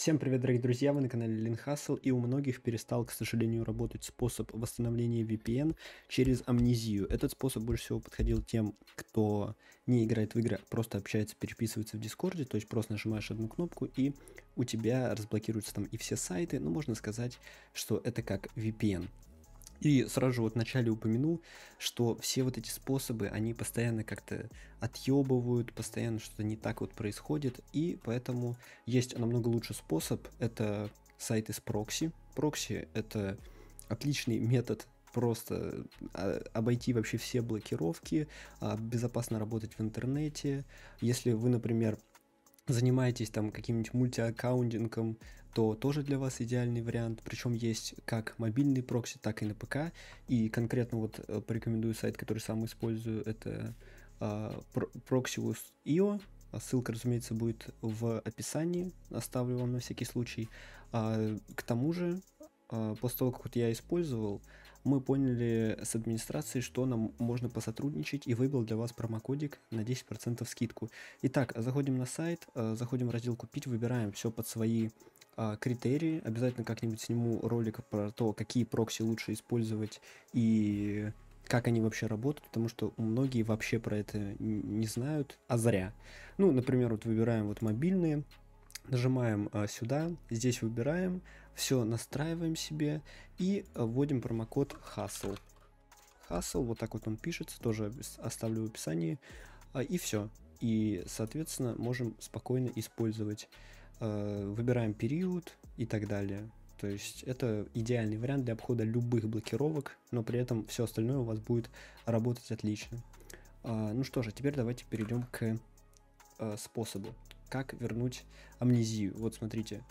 Всем привет, дорогие друзья, вы на канале Линхасл, и у многих перестал, к сожалению, работать способ восстановления VPN через амнезию. Этот способ больше всего подходил тем, кто не играет в игры, а просто общается, переписывается в Дискорде, то есть просто нажимаешь одну кнопку, и у тебя разблокируются там и все сайты, ну, можно сказать, что это как VPN. И сразу же вот вначале упомянул, что все вот эти способы, они постоянно как-то отъебывают, постоянно что-то не так вот происходит, и поэтому есть намного лучший способ, это сайты с прокси. Прокси — это отличный метод просто а, обойти вообще все блокировки, а, безопасно работать в интернете. Если вы, например, занимаетесь там каким-нибудь мультиаккаунтингом, то тоже для вас идеальный вариант. Причем есть как мобильный прокси, так и на ПК. И конкретно вот э, порекомендую сайт, который сам использую, это uh, Ссылка, разумеется, будет в описании, оставлю вам на всякий случай. А, к тому же, после того, как вот я использовал, мы поняли с администрацией, что нам можно посотрудничать и выбрал для вас промокодик на 10% скидку. Итак, заходим на сайт, э, заходим в раздел «Купить», выбираем все под свои а, критерии. Обязательно как-нибудь сниму ролик про то, какие прокси лучше использовать и как они вообще работают, потому что многие вообще про это не знают, а зря. Ну, например, вот выбираем вот мобильные, Нажимаем а, сюда, здесь выбираем, все настраиваем себе и а, вводим промокод HUSTLE. HUSTLE, вот так вот он пишется, тоже оставлю в описании. А, и все. И, соответственно, можем спокойно использовать. Выбираем период и так далее. То есть это идеальный вариант для обхода любых блокировок, но при этом все остальное у вас будет работать отлично. Ну что же, теперь давайте перейдем к способу как вернуть амнезию. Вот смотрите,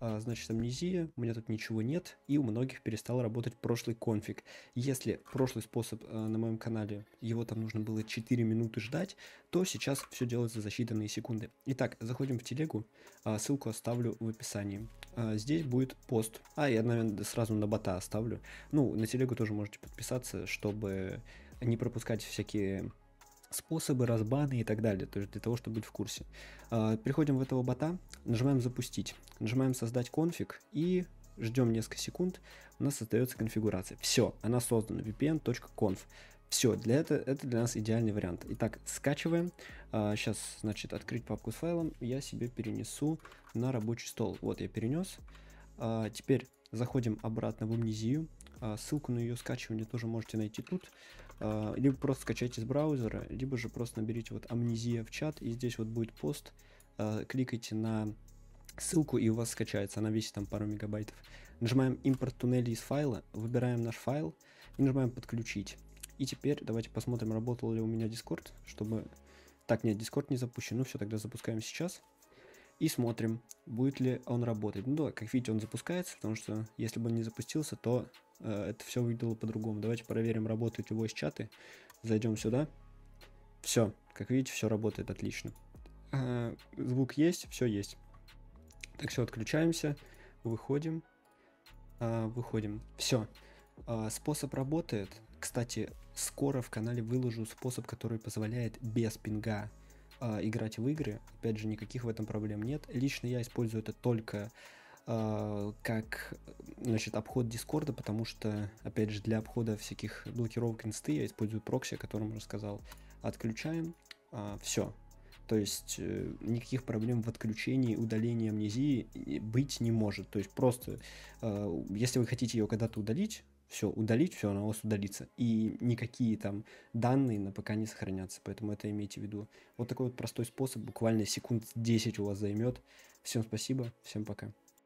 а, значит амнезия, у меня тут ничего нет, и у многих перестал работать прошлый конфиг. Если прошлый способ а, на моем канале, его там нужно было 4 минуты ждать, то сейчас все делается за считанные секунды. Итак, заходим в телегу, а, ссылку оставлю в описании. Здесь будет пост, а я, наверное, сразу на бота оставлю. Ну, на телегу тоже можете подписаться, чтобы не пропускать всякие способы, разбаны и так далее, то есть для того, чтобы быть в курсе. А, переходим в этого бота, нажимаем «Запустить», нажимаем «Создать конфиг» и ждем несколько секунд, у нас создается конфигурация. Все, она создана, vpn.conf. Все, для это, это для нас идеальный вариант. Итак, скачиваем. сейчас, а, значит, открыть папку с файлом. Я себе перенесу на рабочий стол. Вот я перенес. А, теперь заходим обратно в Амнезию. А, ссылку на ее скачивание тоже можете найти тут. А, либо просто скачайте из браузера, либо же просто наберите вот амнезия в чат, и здесь вот будет пост. А, кликайте на ссылку, и у вас скачается. Она весит там пару мегабайтов. Нажимаем импорт туннели из файла, выбираем наш файл и нажимаем подключить. И теперь давайте посмотрим, работал ли у меня Discord, чтобы... Так, нет, Discord не запущен. Ну все, тогда запускаем сейчас и смотрим, будет ли он работать. Ну да, как видите, он запускается, потому что если бы он не запустился, то э, это все выглядело по-другому. Давайте проверим, работают его из чаты. Зайдем сюда. Все, как видите, все работает отлично. Э, звук есть, все есть. Так, все, отключаемся, выходим, э, выходим. Все, э, способ работает. Кстати, скоро в канале выложу способ, который позволяет без пинга а, играть в игры. Опять же, никаких в этом проблем нет. Лично я использую это только а, как значит, обход Дискорда, потому что, опять же, для обхода всяких блокировок инсты я использую прокси, о котором рассказал. Отключаем, а, все. То есть э, никаких проблем в отключении, удалении амнезии э, быть не может. То есть просто, э, если вы хотите ее когда-то удалить, все удалить, все, оно у вас удалится. И никакие там данные на ПК не сохранятся, поэтому это имейте в виду. Вот такой вот простой способ, буквально секунд 10 у вас займет. Всем спасибо, всем пока.